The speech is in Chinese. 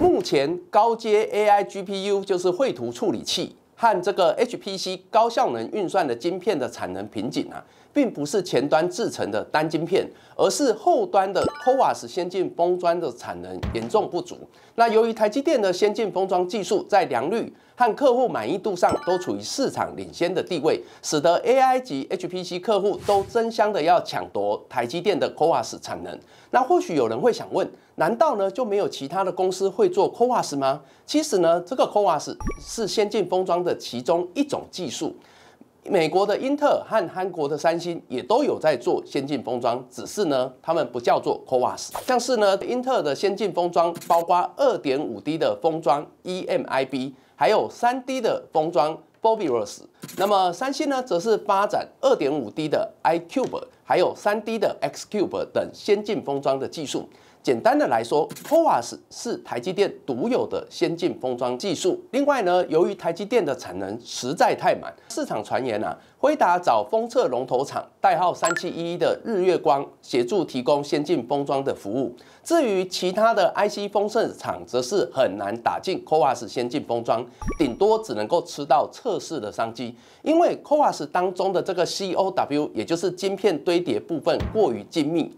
目前高阶 AI GPU 就是绘图处理器。和这个 HPC 高效能运算的晶片的产能瓶颈啊，并不是前端制成的单晶片，而是后端的 c o a s 先进封装的产能严重不足。那由于台积电的先进封装技术在良率和客户满意度上都处于市场领先的地位，使得 AI 及 HPC 客户都争相的要抢夺台积电的 c o a s 产能。那或许有人会想问，难道呢就没有其他的公司会做 c o a s 吗？其实呢，这个 c o a s 是先进封装的。其中一种技术，美国的英特尔和韩国的三星也都有在做先进封装，只是呢，他们不叫做 CoWAS。像是呢，英特尔的先进封装包括二点五 D 的封装 EMIB，还有三 D 的封装 b o b i r u s 那么三星呢，则是发展二点五 D 的 iCube，还有三 D 的 xCube 等先进封装的技术。简单的来说，CoWoS 是台积电独有的先进封装技术。另外呢，由于台积电的产能实在太满，市场传言啊，辉达找封测龙头厂代号三七一一的日月光协助提供先进封装的服务。至于其他的 IC 封测厂，则是很难打进 CoWoS 先进封装，顶多只能够吃到测试的商机。因为 CoWoS 当中的这个 COW，也就是晶片堆叠部分过于精密。